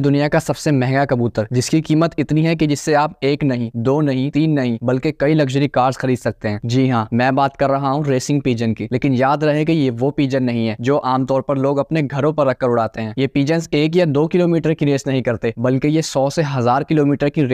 दुनिया का सबसे महंगा कबूतर जिसकी कीमत इतनी है कि जिससे आप एक नहीं दो नहीं तीन नहीं बल्कि कई लग्जरी कार्स खरीद सकते हैं जी हाँ मैं बात कर रहा हूँ रेसिंग पीजन की लेकिन याद रहे कि ये वो पीजन नहीं है जो आमतौर पर लोग अपने घरों पर रखकर उड़ाते हैं ये पीजन एक या दो किलोमीटर की रेस नहीं करते बल्कि ये सौ से हजार किलोमीटर की